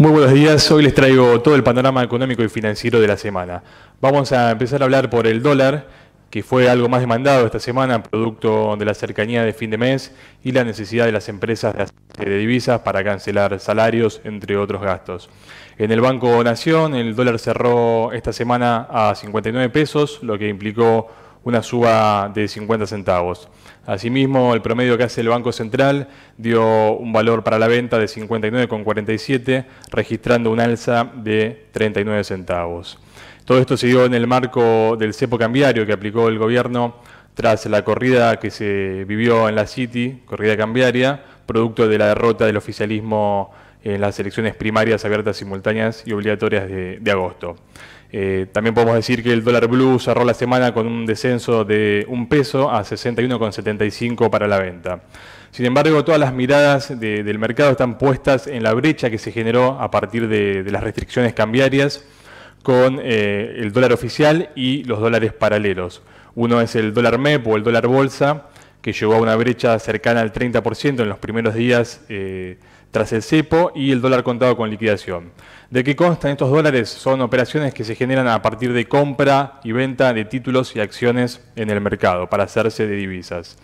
Muy buenos días, hoy les traigo todo el panorama económico y financiero de la semana. Vamos a empezar a hablar por el dólar, que fue algo más demandado esta semana, producto de la cercanía de fin de mes y la necesidad de las empresas de divisas para cancelar salarios, entre otros gastos. En el Banco Nación, el dólar cerró esta semana a 59 pesos, lo que implicó una suba de 50 centavos. Asimismo, el promedio que hace el Banco Central dio un valor para la venta de 59,47, registrando un alza de 39 centavos. Todo esto se dio en el marco del cepo cambiario que aplicó el gobierno tras la corrida que se vivió en la City, corrida cambiaria, producto de la derrota del oficialismo en las elecciones primarias abiertas simultáneas y obligatorias de, de agosto. Eh, también podemos decir que el dólar blue cerró la semana con un descenso de un peso a 61,75 para la venta. Sin embargo, todas las miradas del mercado están puestas en la brecha que se generó a partir de, las restricciones cambiarias con eh, el dólar oficial y los dólares paralelos. Uno es el dólar MEP o el dólar bolsa, que llevó a una brecha cercana al 30% en los primeros días. Eh, tras el cepo y el dólar contado con liquidación. ¿De qué constan estos dólares? Son operaciones que se generan a partir de compra y venta de títulos y acciones en el mercado para hacerse de divisas.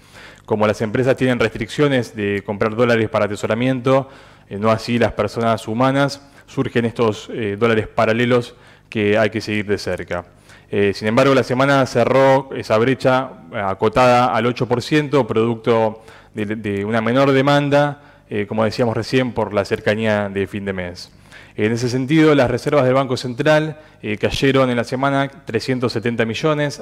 Como las empresas tienen restricciones de comprar dólares para atesoramiento, eh, no así las personas humanas, surgen estos eh, dólares paralelos que hay que seguir de cerca. Eh, sin embargo, la semana cerró esa brecha acotada al 8%, producto de una menor demanda eh, como decíamos recién, por la cercanía de fin de mes. En ese sentido, las reservas del Banco Central eh, cayeron en la semana 370 millones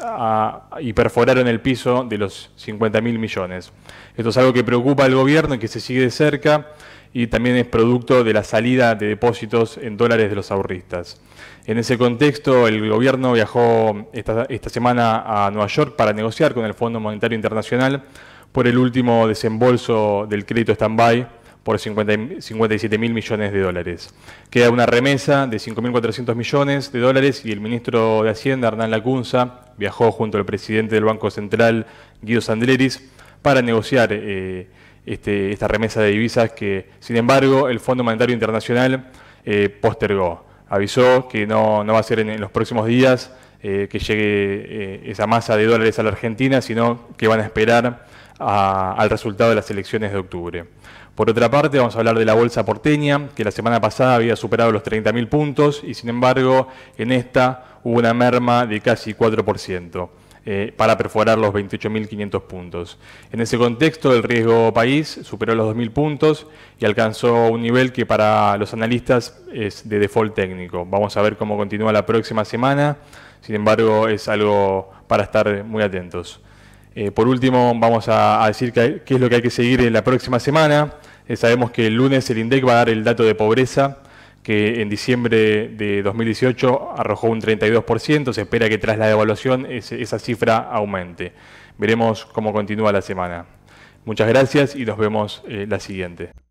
y perforaron el piso de los 50 mil millones. Esto es algo que preocupa al gobierno y que se sigue de cerca y también es producto de la salida de depósitos en dólares de los ahorristas. En ese contexto, el gobierno viajó esta, esta semana a Nueva York para negociar con el Fondo Monetario Internacional por el último desembolso del crédito stand-by por 57.000 57 mil millones de dólares. Queda una remesa de 5.400 millones de dólares y el ministro de Hacienda, Hernán Lacunza, viajó junto al presidente del Banco Central, Guido Sandleris, para negociar eh, este, esta remesa de divisas que, sin embargo, el Fondo Monetario Internacional eh, postergó. Avisó que no, va a ser en los próximos días eh, que llegue eh, esa masa de dólares a la Argentina, sino que van a esperar al resultado de las elecciones de octubre. Por otra parte, vamos a hablar de la bolsa porteña, que la semana pasada había superado los 30.000 puntos y sin embargo en esta hubo una merma de casi 4%. Eh, para perforar los 28.500 puntos. En ese contexto, el riesgo país superó los 2.000 puntos y alcanzó un nivel que para los analistas es de default técnico. Vamos a ver cómo continúa la próxima semana, sin embargo es algo para estar muy atentos. Eh, por último, vamos a, decir qué es lo que hay que seguir en la próxima semana. Eh, sabemos que el lunes el INDEC va a dar el dato de pobreza que en diciembre de 2018 arrojó un 32%, se espera que tras la devaluación esa cifra aumente. Veremos cómo continúa la semana. Muchas gracias y nos vemos eh, la siguiente.